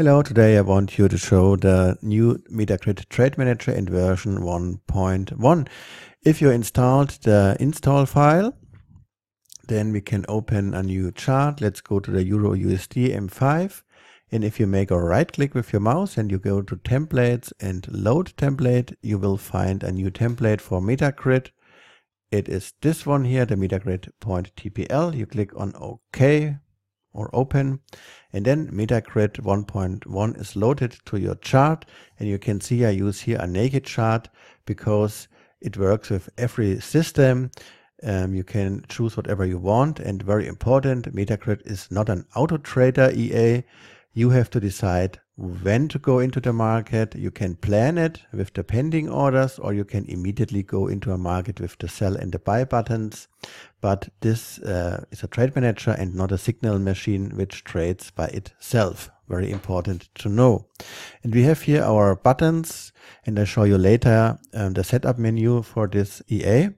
Hello, today I want you to show the new Metacrit Trade Manager in version 1.1. If you installed the install file, then we can open a new chart. Let's go to the Euro USD M5. And if you make a right click with your mouse and you go to templates and load template, you will find a new template for Metacrit. It is this one here, the Metacrit.tpl. You click on OK or open. And then Metagrid 1.1 is loaded to your chart. And you can see I use here a naked chart because it works with every system. Um, you can choose whatever you want. And very important, Metagrid is not an auto trader EA you have to decide when to go into the market. You can plan it with the pending orders or you can immediately go into a market with the sell and the buy buttons. But this uh, is a trade manager and not a signal machine which trades by itself. Very important to know. And we have here our buttons and I show you later um, the setup menu for this EA.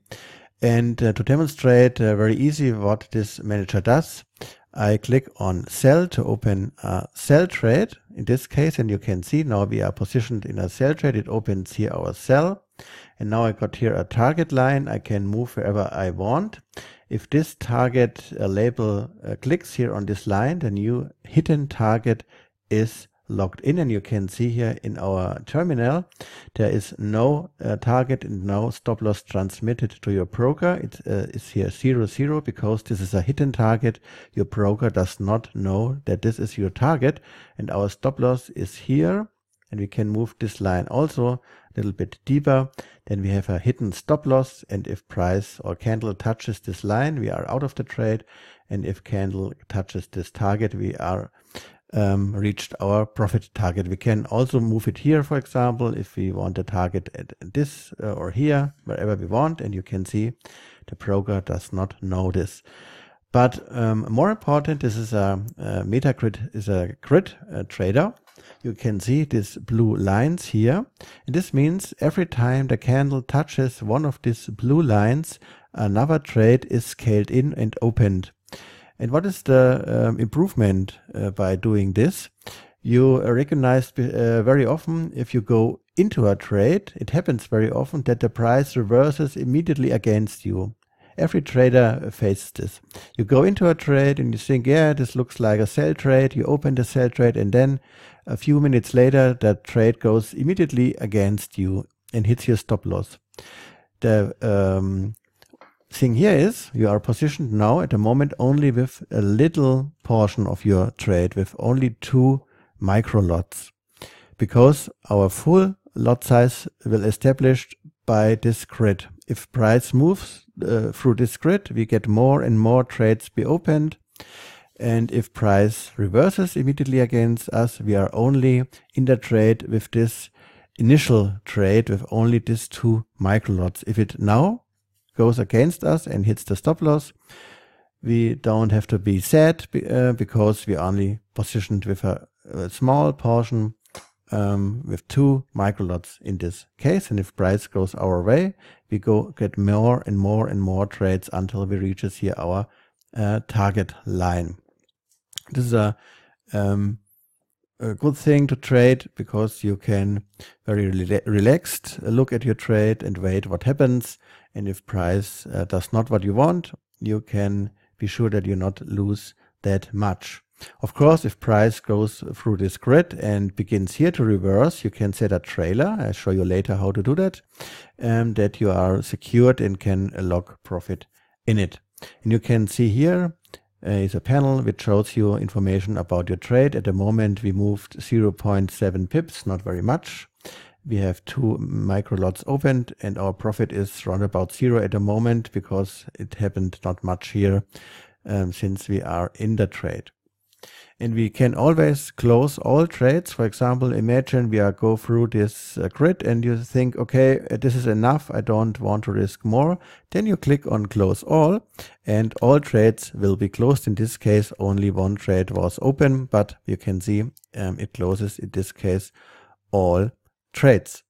And uh, to demonstrate uh, very easy what this manager does, I click on sell to open a sell trade. In this case, and you can see now we are positioned in a sell trade. It opens here our sell. And now I got here a target line. I can move wherever I want. If this target uh, label uh, clicks here on this line, the new hidden target is logged in and you can see here in our terminal there is no uh, target and no stop loss transmitted to your broker it uh, is here zero zero because this is a hidden target your broker does not know that this is your target and our stop loss is here and we can move this line also a little bit deeper then we have a hidden stop loss and if price or candle touches this line we are out of the trade and if candle touches this target we are um, reached our profit target. We can also move it here, for example, if we want a target at this uh, or here, wherever we want. And you can see the broker does not know this. But um, more important, this is a, a is a grid uh, trader. You can see these blue lines here. And this means every time the candle touches one of these blue lines, another trade is scaled in and opened. And what is the um, improvement uh, by doing this? You recognize uh, very often if you go into a trade, it happens very often that the price reverses immediately against you. Every trader faces this. You go into a trade and you think, yeah, this looks like a sell trade. You open the sell trade and then a few minutes later, that trade goes immediately against you and hits your stop loss. The um, thing here is you are positioned now at the moment only with a little portion of your trade with only two micro lots because our full lot size will established by this grid. If price moves uh, through this grid, we get more and more trades be opened. And if price reverses immediately against us, we are only in the trade with this initial trade with only these two micro lots. If it now goes against us and hits the stop loss, we don't have to be sad uh, because we only positioned with a, a small portion um, with two micro lots in this case. And if price goes our way, we go get more and more and more trades until we reaches here our uh, target line. This is a um, a good thing to trade because you can very rela relaxed look at your trade and wait what happens. And if price uh, does not what you want, you can be sure that you not lose that much. Of course, if price goes through this grid and begins here to reverse, you can set a trailer. I'll show you later how to do that, and um, that you are secured and can lock profit in it. And you can see here uh, is a panel which shows you information about your trade. At the moment, we moved 0.7 pips, not very much. We have two micro lots opened and our profit is around about zero at the moment because it happened not much here um, since we are in the trade and we can always close all trades. For example, imagine we are go through this uh, grid and you think, okay, uh, this is enough. I don't want to risk more. Then you click on close all and all trades will be closed. In this case, only one trade was open, but you can see um, it closes in this case all trades.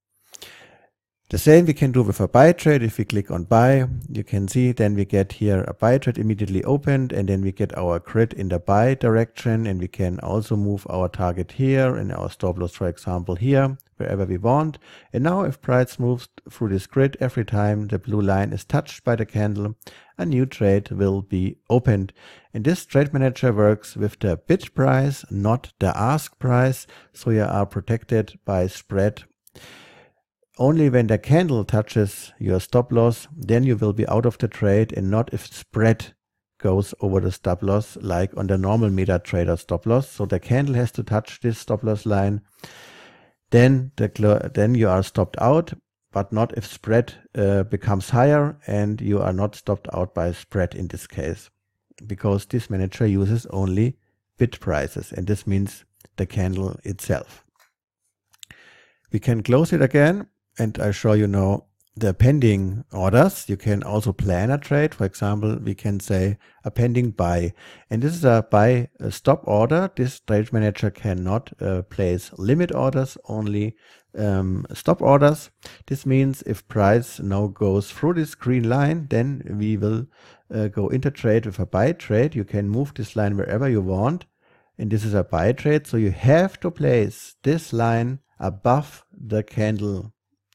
The same we can do with a buy trade. If we click on buy, you can see then we get here a buy trade immediately opened and then we get our grid in the buy direction and we can also move our target here and our stop loss, for example, here, wherever we want. And now if price moves through this grid every time the blue line is touched by the candle, a new trade will be opened. And this trade manager works with the bid price, not the ask price. So you are protected by spread. Only when the candle touches your stop loss, then you will be out of the trade and not if spread goes over the stop loss like on the normal MetaTrader stop loss. So the candle has to touch this stop loss line. Then, the, then you are stopped out but not if spread uh, becomes higher and you are not stopped out by spread in this case because this manager uses only bid prices and this means the candle itself. We can close it again and I show you now the pending orders. You can also plan a trade. For example, we can say a pending buy. And this is a buy a stop order. This trade manager cannot uh, place limit orders, only um, stop orders. This means if price now goes through this green line, then we will uh, go into trade with a buy trade. You can move this line wherever you want. And this is a buy trade. So you have to place this line above the candle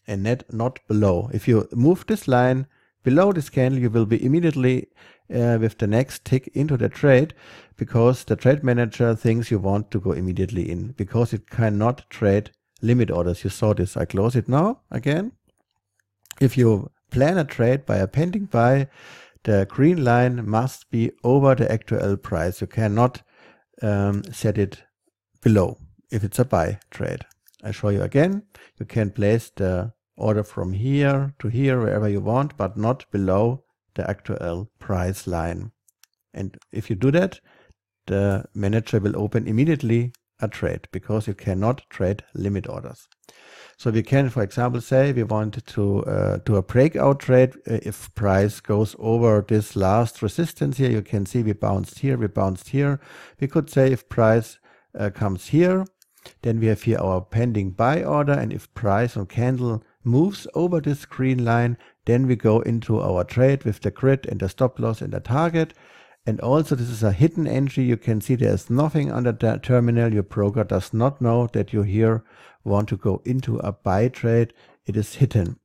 and net not below. If you move this line below this candle, you will be immediately uh, with the next tick into the trade because the trade manager thinks you want to go immediately in because it cannot trade limit orders. You saw this. I close it now again. If you plan a trade by a pending buy, the green line must be over the actual price. You cannot um, set it below if it's a buy trade. I show you again. You can place the order from here to here, wherever you want, but not below the actual price line. And if you do that, the manager will open immediately a trade because you cannot trade limit orders. So we can, for example, say we want to uh, do a breakout trade uh, if price goes over this last resistance here. You can see we bounced here, we bounced here. We could say if price uh, comes here, then we have here our pending buy order and if price on candle moves over this green line, then we go into our trade with the grid and the stop loss and the target. And also this is a hidden entry. You can see there's nothing on the terminal. Your broker does not know that you here want to go into a buy trade. It is hidden.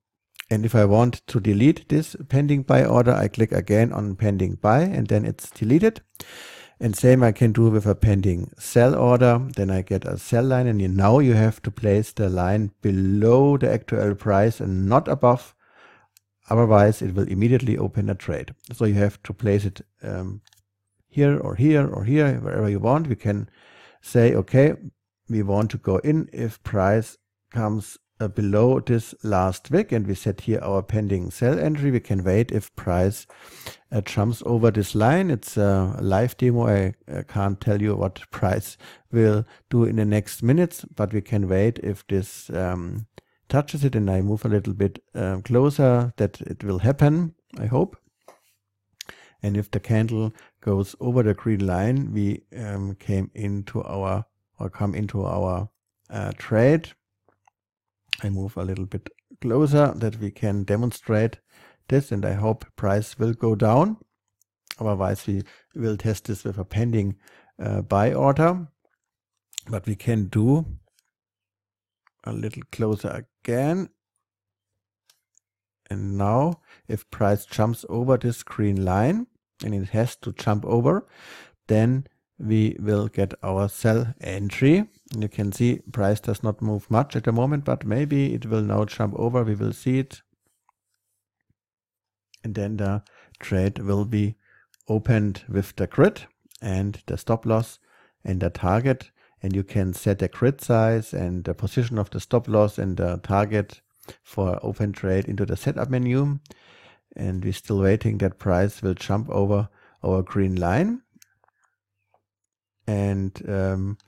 And if I want to delete this pending buy order, I click again on pending buy and then it's deleted. And same I can do with a pending sell order. Then I get a cell line and you, now you have to place the line below the actual price and not above. Otherwise it will immediately open a trade. So you have to place it um, here or here or here, wherever you want. We can say, okay, we want to go in if price comes uh, below this last wick and we set here our pending sell entry. We can wait if price uh, jumps over this line. It's a live demo. I, I uh, can't tell you what price will do in the next minutes, but we can wait if this um, touches it and I move a little bit um, closer that it will happen, I hope. And if the candle goes over the green line, we um, came into our or come into our uh, trade I move a little bit closer that we can demonstrate this and I hope price will go down. Otherwise we will test this with a pending uh, buy order. But we can do a little closer again. And now if price jumps over this green line and it has to jump over, then we will get our sell entry you can see price does not move much at the moment, but maybe it will now jump over. We will see it. And then the trade will be opened with the grid and the stop loss and the target. And you can set the grid size and the position of the stop loss and the target for open trade into the setup menu. And we're still waiting that price will jump over our green line. And um,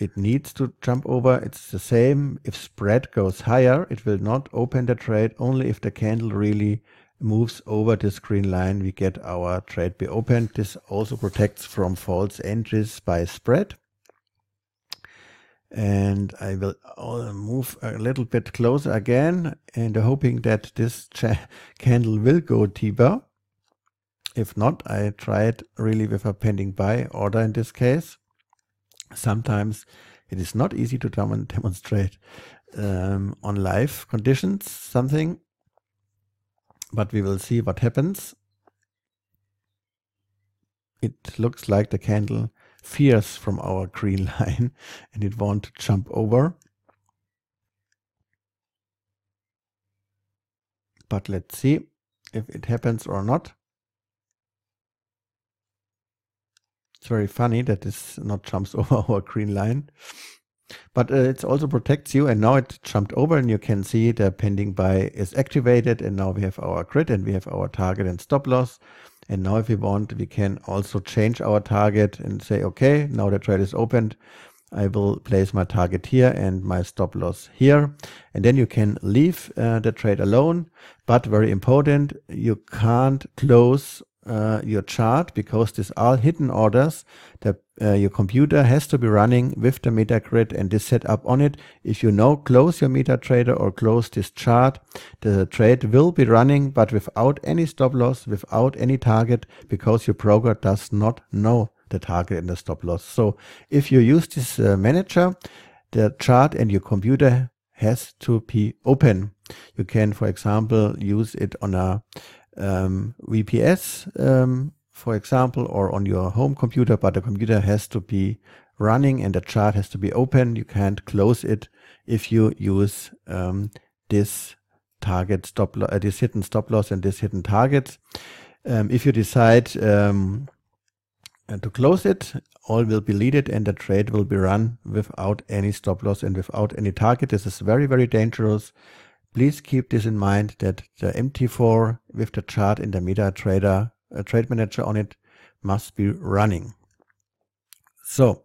it needs to jump over. It's the same. If spread goes higher, it will not open the trade. Only if the candle really moves over this green line, we get our trade be opened. This also protects from false entries by spread. And I will uh, move a little bit closer again and hoping that this candle will go deeper. If not, I try it really with a pending buy order in this case sometimes it is not easy to demonstrate um, on live conditions something, but we will see what happens. It looks like the candle fears from our green line and it won't jump over. But let's see if it happens or not. It's very funny that this not jumps over our green line. But uh, it also protects you and now it jumped over and you can see the pending buy is activated and now we have our grid and we have our target and stop loss. And now if we want, we can also change our target and say, okay, now the trade is opened. I will place my target here and my stop loss here. And then you can leave uh, the trade alone. But very important, you can't close uh, your chart because these are hidden orders that uh, your computer has to be running with the MetaGrid and this setup on it. If you now close your MetaTrader or close this chart, the trade will be running but without any stop loss, without any target because your broker does not know the target and the stop loss. So if you use this uh, manager, the chart and your computer has to be open. You can, for example, use it on a um, VPS, um, for example, or on your home computer, but the computer has to be running and the chart has to be open. You can't close it if you use um, this target stop uh, this hidden stop loss and this hidden target. Um, if you decide um, uh, to close it, all will be deleted and the trade will be run without any stop loss and without any target. This is very, very dangerous. Please keep this in mind that the MT4 with the chart in the MetaTrader a uh, trade manager on it must be running. So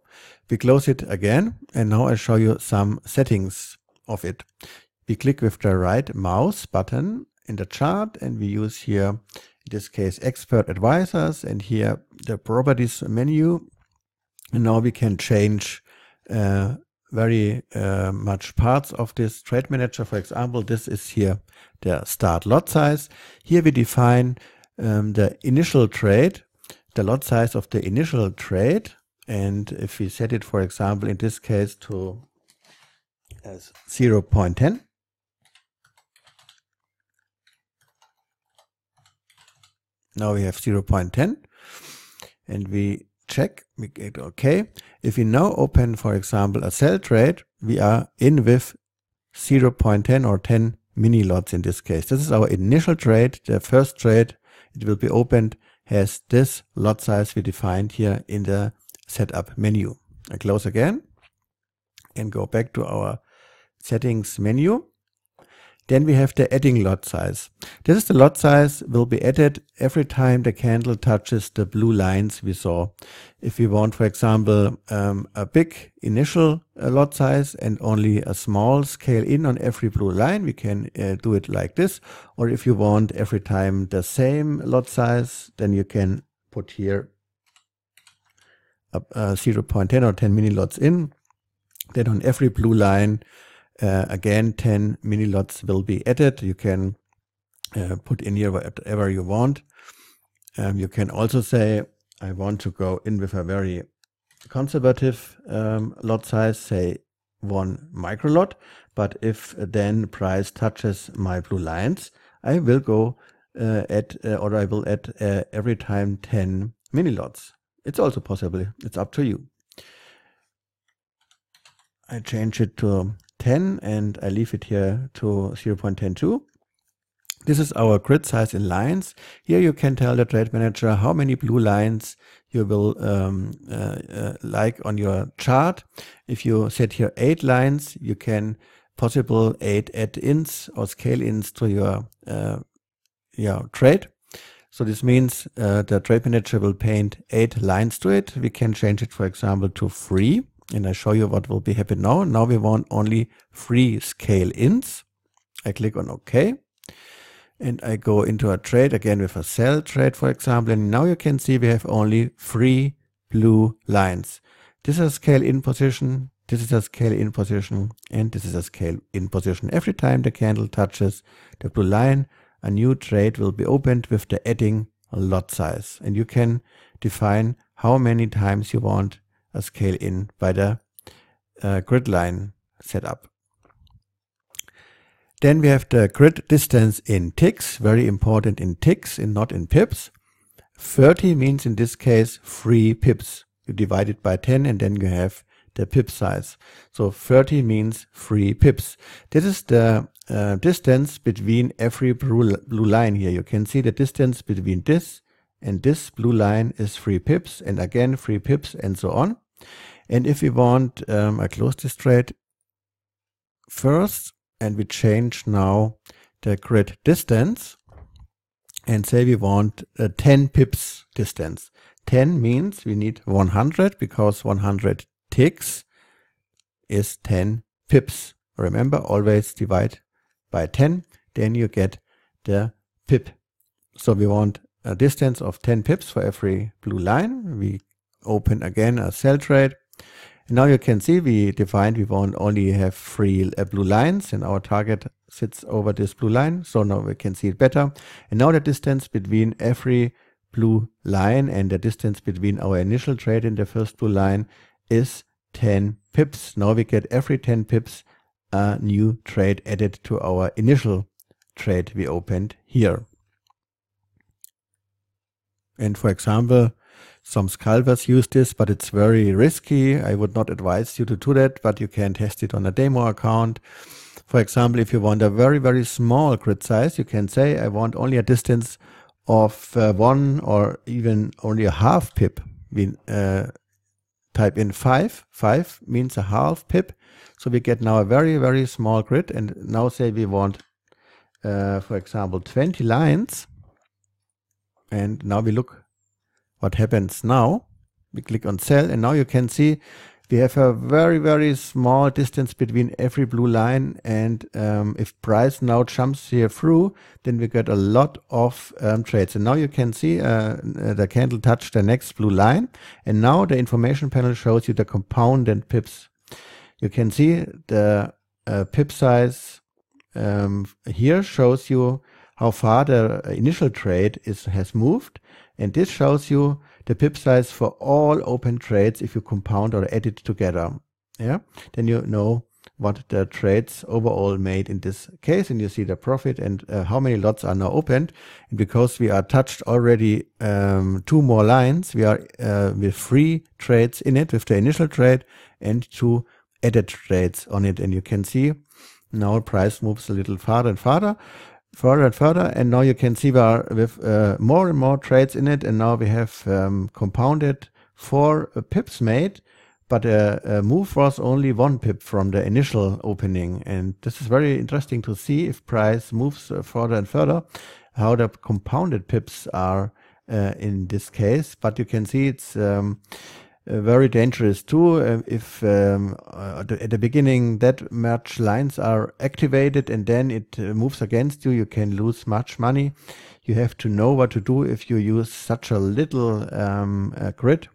we close it again and now I show you some settings of it. We click with the right mouse button in the chart and we use here in this case expert advisors and here the properties menu and now we can change uh, very uh, much parts of this trade manager. For example, this is here the start lot size. Here we define um, the initial trade, the lot size of the initial trade. And if we set it, for example, in this case to as 0 0.10, now we have 0 0.10 and we check, we get OK. If we now open, for example, a sell trade, we are in with 0 0.10 or 10 mini lots in this case. This is our initial trade. The first trade, it will be opened, has this lot size we defined here in the setup menu. I close again and go back to our settings menu. Then we have the adding lot size. This is the lot size will be added every time the candle touches the blue lines we saw. If we want, for example, um, a big initial uh, lot size and only a small scale in on every blue line, we can uh, do it like this. Or if you want every time the same lot size, then you can put here a, a 0.10 or 10 mini lots in. Then on every blue line, uh, again, 10 mini lots will be added. You can uh, put in here whatever you want. Um, you can also say, I want to go in with a very conservative um, lot size, say one micro lot. But if then price touches my blue lines, I will go uh, uh, or I will add uh, every time 10 mini lots. It's also possible. It's up to you. I change it to 0.10 and I leave it here to 0.102. This is our grid size in lines. Here you can tell the trade manager how many blue lines you will um, uh, uh, like on your chart. If you set here eight lines, you can possible eight add-ins or scale-ins to your, uh, trade. So this means uh, the trade manager will paint eight lines to it. We can change it, for example, to three and I show you what will be happening now. Now we want only three scale ins. I click on OK and I go into a trade again with a sell trade, for example. And now you can see we have only three blue lines. This is a scale in position. This is a scale in position and this is a scale in position. Every time the candle touches the blue line, a new trade will be opened with the adding lot size. And you can define how many times you want Scale-In by the uh, line setup. Then we have the grid distance in ticks, very important in ticks and not in pips. 30 means in this case 3 pips. You divide it by 10 and then you have the pip size. So 30 means 3 pips. This is the uh, distance between every blue line here. You can see the distance between this and this blue line is 3 pips and again 3 pips and so on. And if we want um, I close this trade first and we change now the grid distance and say we want a uh, 10 pips distance. 10 means we need 100 because 100 ticks is 10 pips. Remember, always divide by 10, then you get the pip. So we want a distance of 10 pips for every blue line. We open again a cell trade. And now you can see we defined we want only have three uh, blue lines and our target sits over this blue line. So now we can see it better. And now the distance between every blue line and the distance between our initial trade and the first blue line is 10 pips. Now we get every 10 pips a new trade added to our initial trade we opened here. And for example, some scalpers use this, but it's very risky. I would not advise you to do that, but you can test it on a demo account. For example, if you want a very, very small grid size, you can say, I want only a distance of uh, one or even only a half pip. We uh, type in five. Five means a half pip. So we get now a very, very small grid. And now say we want, uh, for example, 20 lines. And now we look what happens now, we click on cell and now you can see we have a very, very small distance between every blue line. And um, if price now jumps here through, then we get a lot of um, trades. And now you can see uh, the candle touched the next blue line. And now the information panel shows you the compound and pips. You can see the uh, pip size um, here shows you how far the initial trade is has moved and this shows you the pip size for all open trades if you compound or add it together. Yeah, then you know what the trades overall made in this case and you see the profit and uh, how many lots are now opened and because we are touched already um, two more lines we are uh, with three trades in it with the initial trade and two added trades on it and you can see now price moves a little farther and farther further and further. And now you can see we are with uh, more and more trades in it. And now we have um, compounded four uh, pips made, but a, uh, a, uh, move was only one pip from the initial opening. And this is very interesting to see if price moves uh, further and further, how the compounded pips are uh, in this case. But you can see it's um, uh, very dangerous too. Uh, if um, uh, at the beginning that much lines are activated and then it moves against you, you can lose much money. You have to know what to do if you use such a little um, grid.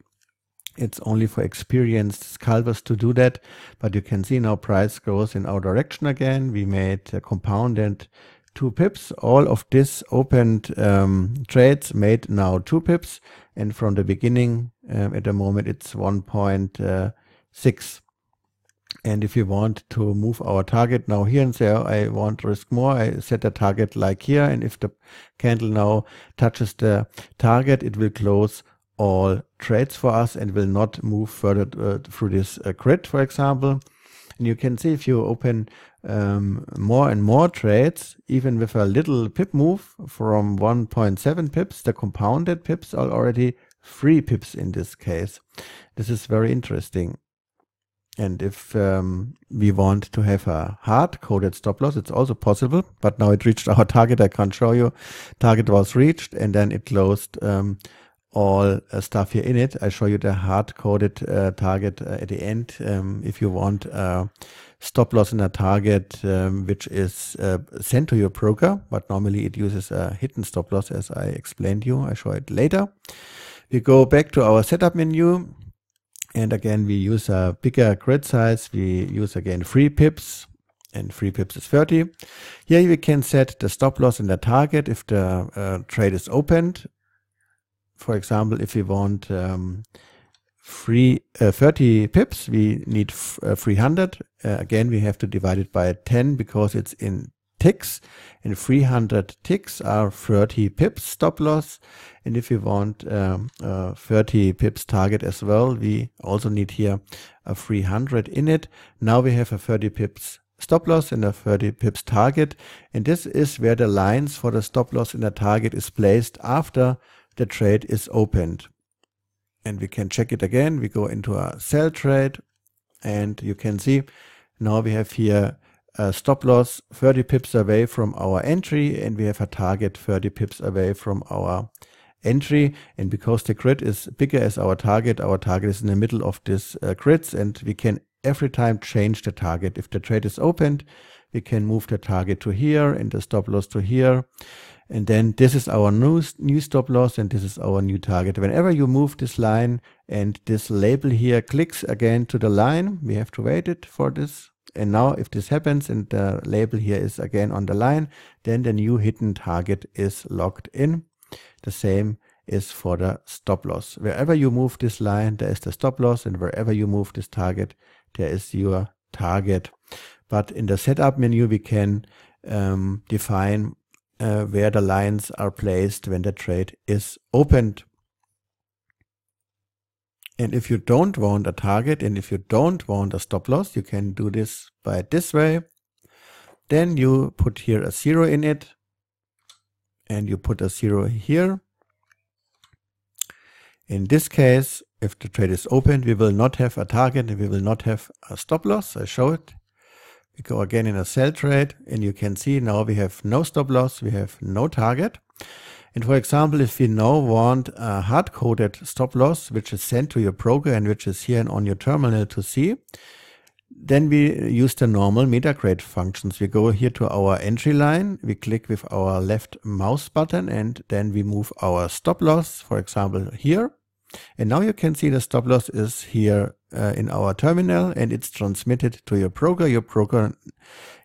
It's only for experienced scalpers to do that, but you can see now price goes in our direction again. We made a compound and two pips. All of this opened um, trades made now two pips, and from the beginning um, at the moment, it's uh, 1.6. And if you want to move our target now here and say, oh, I want risk more, I set a target like here. And if the candle now touches the target, it will close all trades for us and will not move further uh, through this uh, grid, for example. And you can see if you open um, more and more trades, even with a little pip move from 1.7 pips, the compounded pips are already three pips in this case. This is very interesting. And if um, we want to have a hard-coded stop loss, it's also possible. But now it reached our target. I can't show you. Target was reached, and then it closed um, all uh, stuff here in it. I show you the hard-coded uh, target uh, at the end. Um, if you want a stop loss in a target um, which is uh, sent to your broker, but normally it uses a hidden stop loss, as I explained you. I show it later. We go back to our setup menu. And again, we use a bigger grid size. We use again three pips and three pips is 30. Here we can set the stop loss and the target if the uh, trade is opened. For example, if we want um, three, uh, 30 pips, we need uh, 300. Uh, again, we have to divide it by 10 because it's in ticks. And 300 ticks are 30 pips stop loss. And if you want um, 30 pips target as well, we also need here a 300 in it. Now we have a 30 pips stop loss and a 30 pips target. And this is where the lines for the stop loss and the target is placed after the trade is opened. And we can check it again. We go into a sell trade and you can see now we have here a stop loss 30 pips away from our entry and we have a target 30 pips away from our entry and because the grid is bigger as our target our target is in the middle of this uh, grids and we can every time change the target if the trade is opened we can move the target to here and the stop loss to here and then this is our new, new stop loss and this is our new target whenever you move this line and this label here clicks again to the line we have to wait it for this and now if this happens and the label here is again on the line, then the new hidden target is locked in. The same is for the stop loss. Wherever you move this line, there is the stop loss and wherever you move this target, there is your target. But in the setup menu, we can um, define uh, where the lines are placed when the trade is opened. And if you don't want a target and if you don't want a stop loss, you can do this by this way. Then you put here a zero in it and you put a zero here. In this case, if the trade is opened, we will not have a target and we will not have a stop loss. I show it we go again in a sell trade and you can see now we have no stop loss, we have no target. And for example, if we now want a hard-coded stop loss, which is sent to your broker and which is here on your terminal to see, then we use the normal MetaCrate functions. We go here to our entry line, we click with our left mouse button, and then we move our stop loss, for example, here. And now you can see the stop loss is here uh, in our terminal and it's transmitted to your broker. Your broker,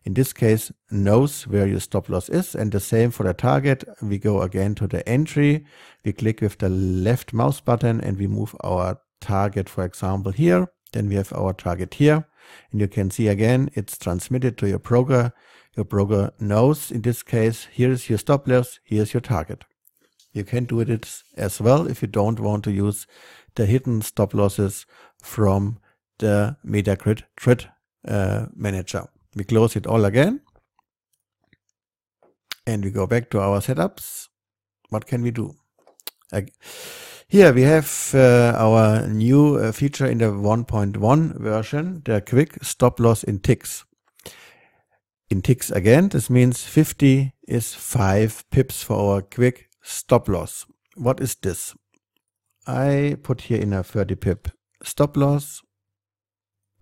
in this case, knows where your stop loss is. And the same for the target. We go again to the entry. We click with the left mouse button and we move our target, for example, here. Then we have our target here. And you can see again, it's transmitted to your broker. Your broker knows in this case, here is your stop loss, here is your target. You can do it as well if you don't want to use the hidden stop losses from the Metagrid Trade uh, Manager. We close it all again. And we go back to our setups. What can we do? here we have uh, our new uh, feature in the 1.1 version, the quick stop loss in ticks. In ticks again, this means 50 is 5 pips for our quick stop loss. What is this? I put here in a 30 pip stop loss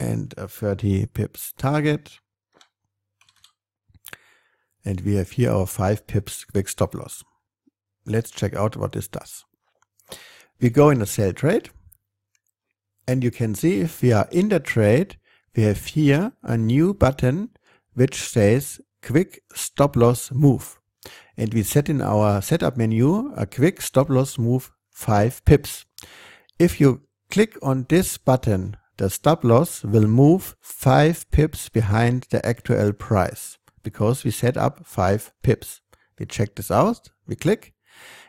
and a 30 pips target. And we have here our 5 pips quick stop loss. Let's check out what this does. We go in a sell trade and you can see if we are in the trade, we have here a new button which says quick stop loss move and we set in our setup menu a quick stop loss move 5 pips. If you click on this button, the stop loss will move 5 pips behind the actual price because we set up 5 pips. We check this out, we click,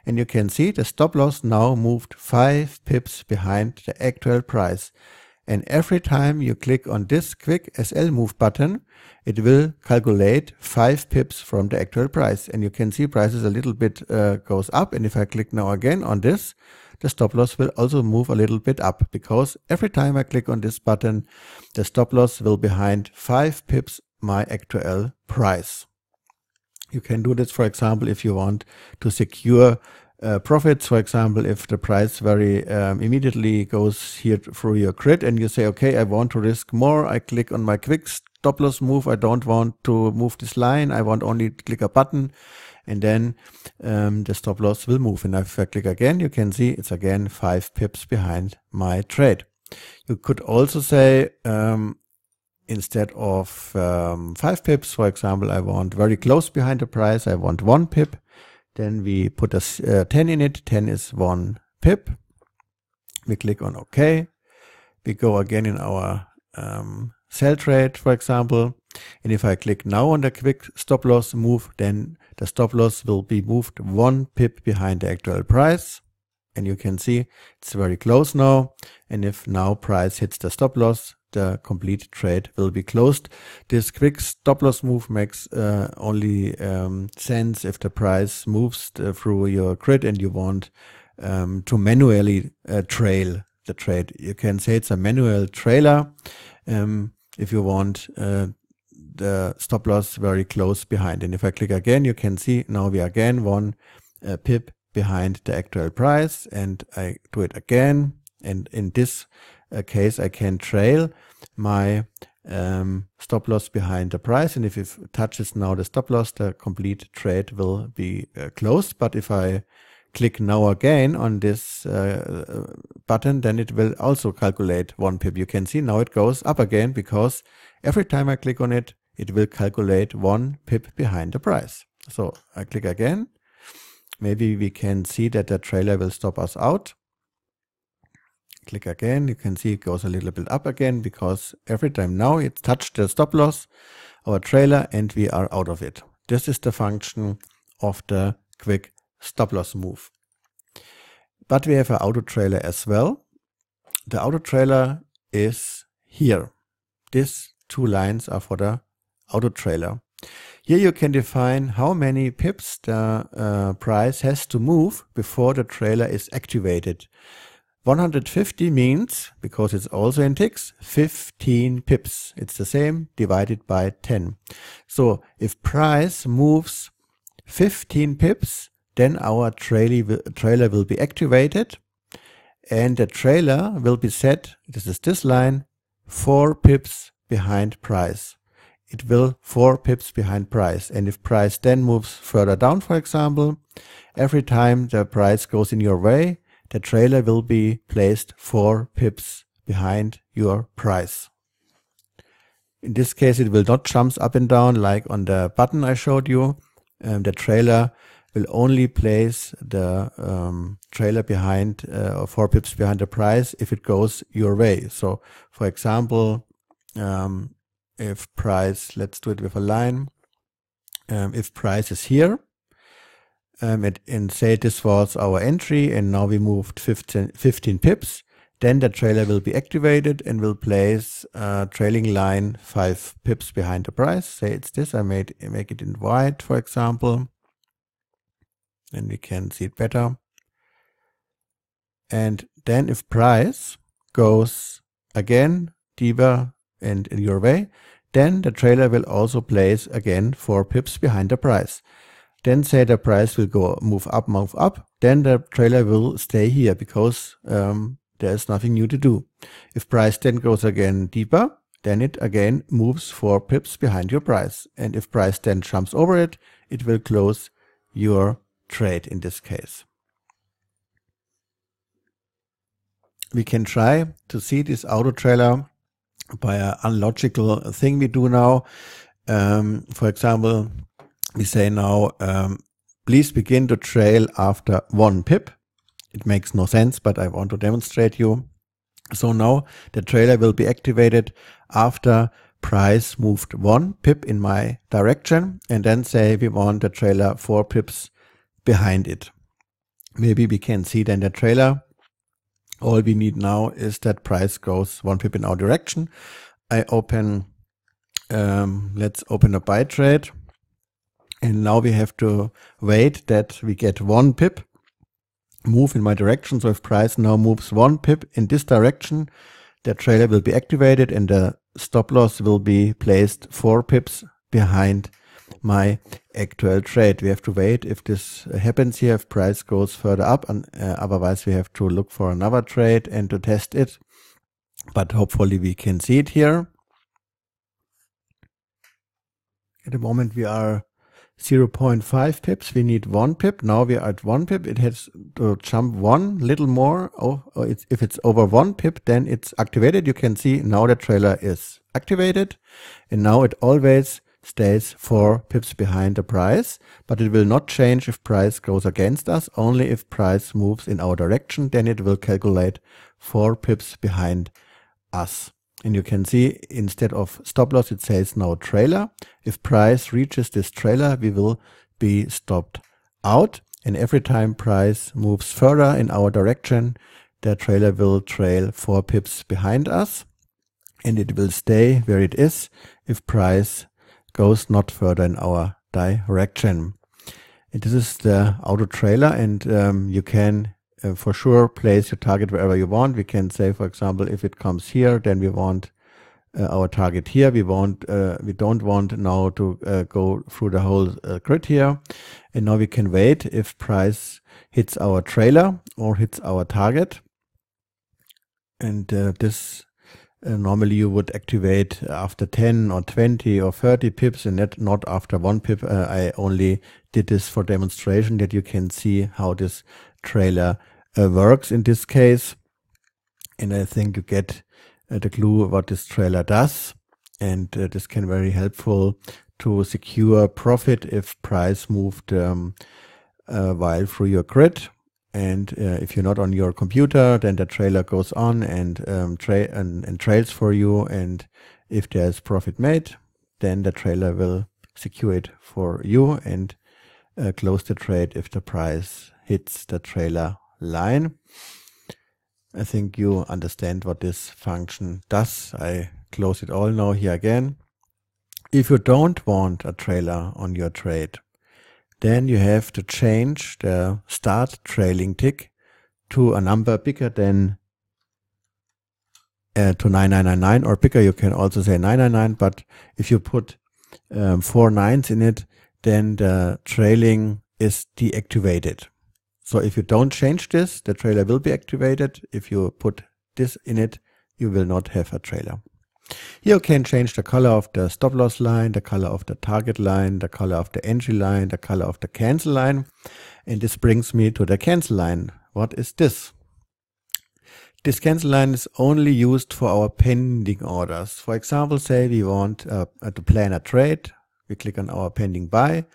and you can see the stop loss now moved 5 pips behind the actual price. And every time you click on this quick SL move button, it will calculate five pips from the actual price. And you can see prices a little bit uh, goes up. And if I click now again on this, the stop loss will also move a little bit up because every time I click on this button, the stop loss will behind five pips my actual price. You can do this, for example, if you want to secure uh, profits. For example, if the price very um, immediately goes here through your grid and you say, okay, I want to risk more, I click on my quick stop loss move. I don't want to move this line. I want only to click a button and then um, the stop loss will move. And if I click again, you can see it's again five pips behind my trade. You could also say, um, instead of um, five pips, for example, I want very close behind the price. I want one pip then we put a uh, 10 in it. 10 is one pip. We click on OK. We go again in our um, sell trade, for example. And if I click now on the quick stop loss move, then the stop loss will be moved one pip behind the actual price. And you can see it's very close now. And if now price hits the stop loss, the uh, complete trade will be closed. This quick stop loss move makes uh, only um, sense if the price moves uh, through your grid and you want um, to manually uh, trail the trade. You can say it's a manual trailer um, if you want uh, the stop loss very close behind. And if I click again, you can see now we are again one uh, pip behind the actual price and I do it again. And in this a case I can trail my um, stop loss behind the price. And if it touches now the stop loss, the complete trade will be uh, closed. But if I click now again on this uh, uh, button, then it will also calculate one pip. You can see now it goes up again because every time I click on it, it will calculate one pip behind the price. So I click again. Maybe we can see that the trailer will stop us out click again, you can see it goes a little bit up again because every time now it's touched the stop loss, our trailer, and we are out of it. This is the function of the quick stop loss move. But we have an auto trailer as well. The auto trailer is here. These two lines are for the auto trailer. Here you can define how many pips the uh, price has to move before the trailer is activated. 150 means, because it's also in ticks, 15 pips. It's the same divided by 10. So if price moves 15 pips, then our trailer will be activated and the trailer will be set, this is this line, 4 pips behind price. It will 4 pips behind price. And if price then moves further down, for example, every time the price goes in your way, the trailer will be placed 4 pips behind your price. In this case, it will not jump up and down like on the button I showed you. Um, the trailer will only place the um, trailer behind uh, or 4 pips behind the price if it goes your way. So, for example, um, if price, let's do it with a line. Um, if price is here, um, uh, it, and say this was our entry and now we moved 15, 15 pips, then the trailer will be activated and will place a uh, trailing line five pips behind the price. Say it's this, I made make it in white, for example. And we can see it better. And then if price goes again deeper and in your way, then the trailer will also place again four pips behind the price then say the price will go move up, move up, then the trailer will stay here because um, there's nothing new to do. If price then goes again deeper, then it again moves four pips behind your price. And if price then jumps over it, it will close your trade in this case. We can try to see this auto trailer by an unlogical thing we do now. Um, for example, we say now, um, please begin to trail after one pip. It makes no sense, but I want to demonstrate you. So now the trailer will be activated after price moved one pip in my direction and then say we want the trailer four pips behind it. Maybe we can see then the trailer. All we need now is that price goes one pip in our direction. I open, um, let's open a buy trade and now we have to wait that we get one pip move in my direction. So if price now moves one pip in this direction, the trailer will be activated and the stop loss will be placed four pips behind my actual trade. We have to wait if this happens here, if price goes further up, and uh, otherwise we have to look for another trade and to test it. But hopefully we can see it here. At the moment we are 0.5 pips, we need one pip. Now we are at one pip. It has to jump one little more. Oh, it's, if it's over one pip, then it's activated. You can see now the trailer is activated and now it always stays four pips behind the price, but it will not change if price goes against us. Only if price moves in our direction, then it will calculate four pips behind us. And you can see instead of stop loss, it says now trailer. If price reaches this trailer, we will be stopped out. And every time price moves further in our direction, the trailer will trail four pips behind us and it will stay where it is if price goes not further in our direction. And this is the auto trailer and um, you can uh, for sure place your target wherever you want. We can say, for example, if it comes here, then we want uh, our target here. We want uh, we don't want now to uh, go through the whole uh, grid here, and now we can wait if price hits our trailer or hits our target. And uh, this uh, normally you would activate after 10 or 20 or 30 pips and not after one pip. I only did this for demonstration that you can see how this trailer uh, works in this case. And I think you get uh, the clue what this trailer does. And uh, this can very helpful to secure profit if price moved um, while through your grid. And uh, if you're not on your computer, then the trailer goes on and, um, tra- and, and trails for you. And if there's profit made, then the trailer will secure it for you and uh, close the trade if the price hits the trailer line. I think you understand what this function does. I close it all now here again. If you don't want a trailer on your trade, then you have to change the start trailing tick to a number bigger than uh, to 9999 or bigger. You can also say 999, but if you put um, four nines in it, then the trailing is deactivated. So if you don't change this, the trailer will be activated. If you put this in it, you will not have a trailer. You can change the color of the stop loss line, the color of the target line, the color of the entry line, the color of the cancel line. And this brings me to the cancel line. What is this? This cancel line is only used for our pending orders. For example, say we want uh, to plan a trade. We click on our pending buy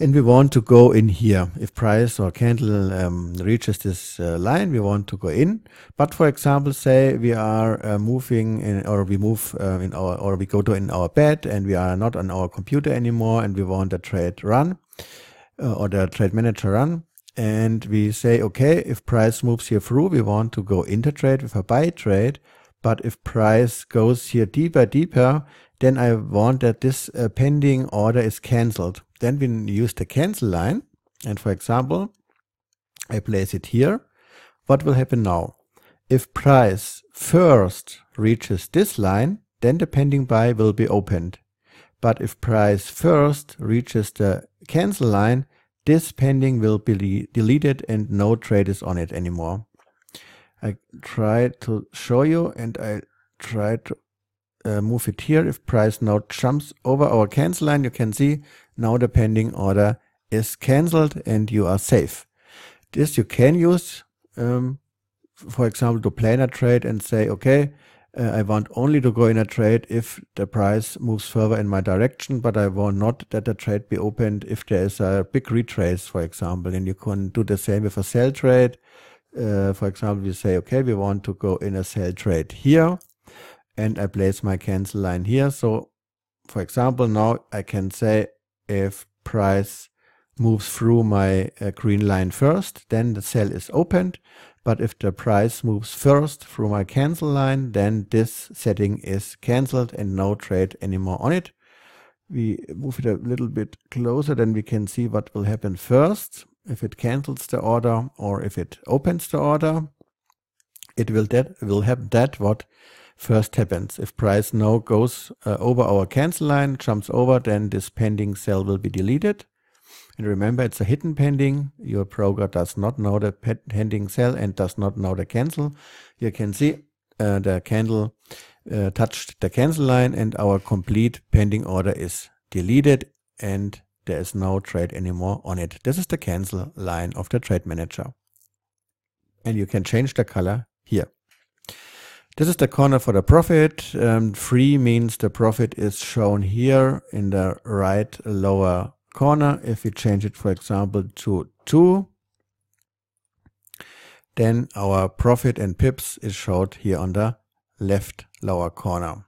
and we want to go in here. If price or candle um, reaches this uh, line, we want to go in. But for example, say we are uh, moving in, or we move uh, in our, or we go to in our bed and we are not on our computer anymore and we want the trade run uh, or the trade manager run. And we say, okay, if price moves here through, we want to go into trade with a buy trade. But if price goes here deeper, deeper, then I want that this uh, pending order is cancelled. Then we use the cancel line. And for example, I place it here. What will happen now? If price first reaches this line, then the pending buy will be opened. But if price first reaches the cancel line, this pending will be deleted and no trade is on it anymore. I try to show you and I try to uh, move it here. If price now jumps over our cancel line, you can see now the pending order is cancelled and you are safe. This you can use, um, for example, to plan a trade and say, okay, uh, I want only to go in a trade if the price moves further in my direction, but I want not that the trade be opened if there is a big retrace, for example. And you can do the same with a sell trade. Uh, for example, we say, okay, we want to go in a sell trade here and I place my cancel line here. So for example, now I can say if price moves through my uh, green line first, then the sell is opened. But if the price moves first through my cancel line, then this setting is cancelled and no trade anymore on it. We move it a little bit closer, then we can see what will happen first. If it cancels the order or if it opens the order, it will that will have that what first happens. If price now goes uh, over our cancel line, jumps over, then this pending cell will be deleted. And remember, it's a hidden pending. Your broker does not know the pending cell and does not know the cancel. You can see uh, the candle uh, touched the cancel line and our complete pending order is deleted and there is no trade anymore on it. This is the cancel line of the trade manager. And you can change the color here. This is the corner for the profit. Um, free means the profit is shown here in the right lower corner. If we change it, for example, to 2, then our profit and pips is showed here on the left lower corner.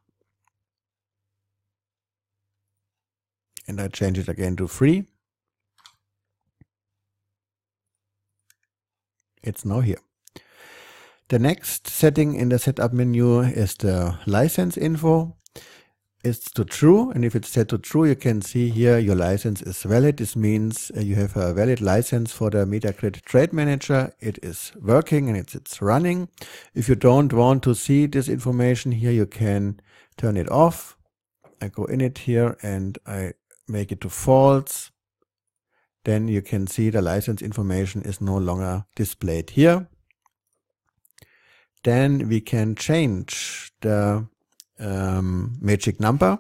And I change it again to free. It's now here. The next setting in the setup menu is the license info. It's to true, and if it's set to true, you can see here your license is valid. This means uh, you have a valid license for the MetaCredit Trade Manager. It is working and it's, it's running. If you don't want to see this information here, you can turn it off. I go in it here and I make it to false. Then you can see the license information is no longer displayed here then we can change the um, magic number.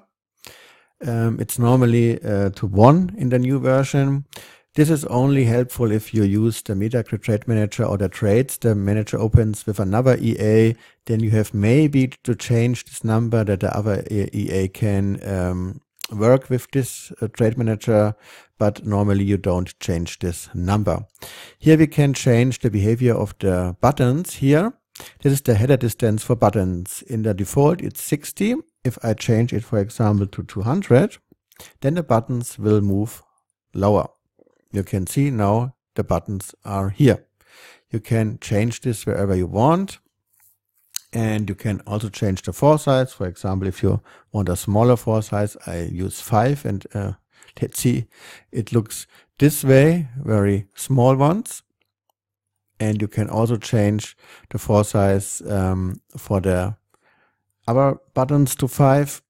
Um, it's normally uh, to one in the new version. This is only helpful if you use the MetaGrid Trade Manager or the trades the manager opens with another EA. Then you have maybe to change this number that the other EA can um, work with this uh, trade manager, but normally you don't change this number. Here we can change the behavior of the buttons here. This is the header distance for buttons. In the default, it's 60. If I change it, for example, to 200, then the buttons will move lower. You can see now the buttons are here. You can change this wherever you want. And you can also change the font size. For example, if you want a smaller font size, I use five and uh, let's see, it looks this way, very small ones and you can also change the four size um, for the other buttons to five.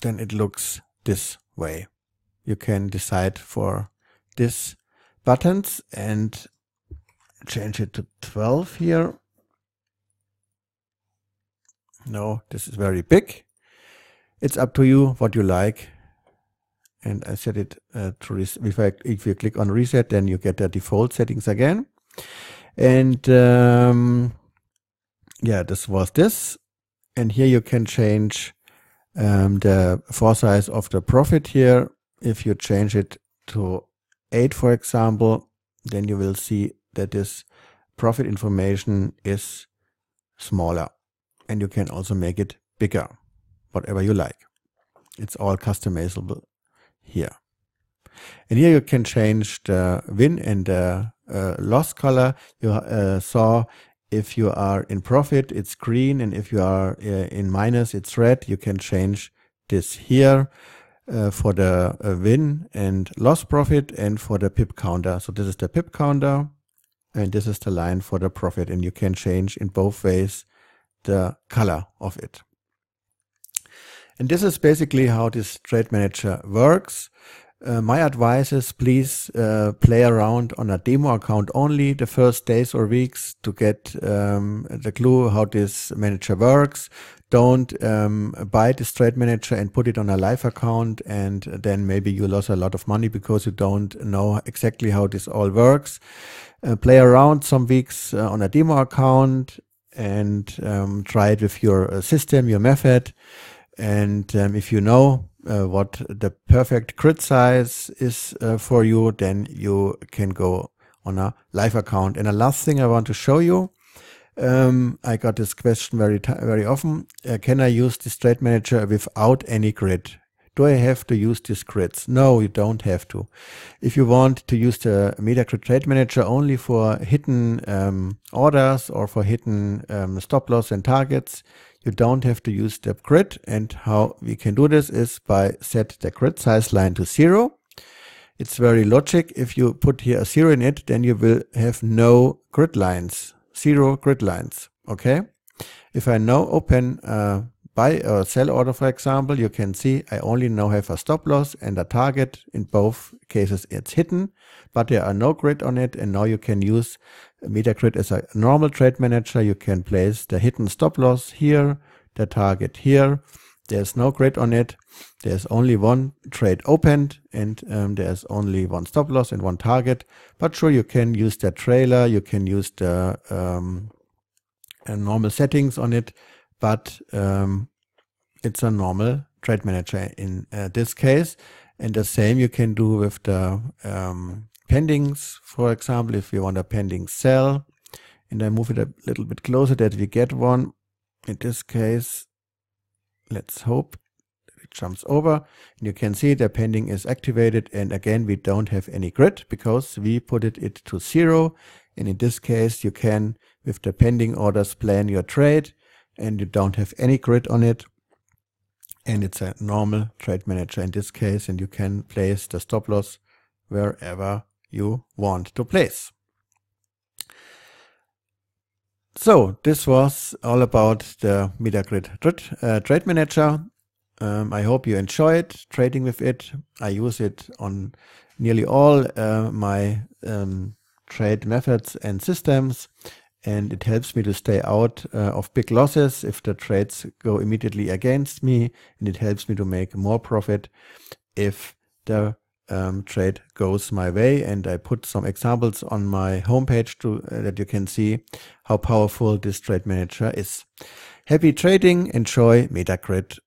Then it looks this way. You can decide for this buttons and change it to 12 here. No, this is very big. It's up to you what you like and I set it uh, to reset. If I if you click on reset, then you get the default settings again. And um, yeah, this was this. And here you can change um, the font size of the profit here. If you change it to 8, for example, then you will see that this profit information is smaller. And you can also make it bigger, whatever you like. It's all customizable here. And here you can change the win and the uh, loss color. You uh, saw if you are in profit, it's green. And if you are uh, in minus, it's red. You can change this here. Uh, for the uh, win and loss profit and for the pip counter. So this is the pip counter and this is the line for the profit and you can change in both ways the color of it. And this is basically how this trade manager works. Uh, my advice is please uh, play around on a demo account only the first days or weeks to get um, the clue how this manager works. Don't um, buy this trade manager and put it on a live account, and then maybe you lose a lot of money because you don't know exactly how this all works. Uh, play around some weeks uh, on a demo account and um, try it with your uh, system, your method. And um, if you know uh, what the perfect grid size is uh, for you, then you can go on a live account. And the last thing I want to show you, um, I got this question very very often. Uh, can I use this trade manager without any grid? Do I have to use these grids? No, you don't have to. If you want to use the MetaGrid Trade Manager only for hidden um, orders or for hidden um, stop loss and targets, you don't have to use the grid. And how we can do this is by set the grid size line to zero. It's very logic. If you put here a zero in it, then you will have no grid lines, zero grid lines. Okay. If I now open uh, buy or sell order, for example, you can see I only now have a stop loss and a target. In both cases, it's hidden, but there are no grid on it. And now you can use MetaTrade is a normal trade manager. You can place the hidden stop loss here, the target here. There's no grid on it. There's only one trade opened and um, there's only one stop loss and one target. But sure, you can use the trailer. You can use the um, uh, normal settings on it, but um, it's a normal trade manager in uh, this case. And the same you can do with the um, pendings, for example, if we want a pending cell, and I move it a little bit closer that we get one. In this case, let's hope it jumps over. And you can see the pending is activated. And again, we don't have any grid because we put it, it to zero. And in this case, you can, with the pending orders, plan your trade and you don't have any grid on it. And it's a normal trade manager in this case. And you can place the stop loss wherever you want to place. So this was all about the MetaGrid trade, uh, trade manager. Um, I hope you enjoyed trading with it. I use it on nearly all uh, my um, trade methods and systems and it helps me to stay out uh, of big losses if the trades go immediately against me and it helps me to make more profit if the um, trade goes my way. And I put some examples on my homepage to, uh, that you can see how powerful this trade manager is. Happy trading. Enjoy Metagrid.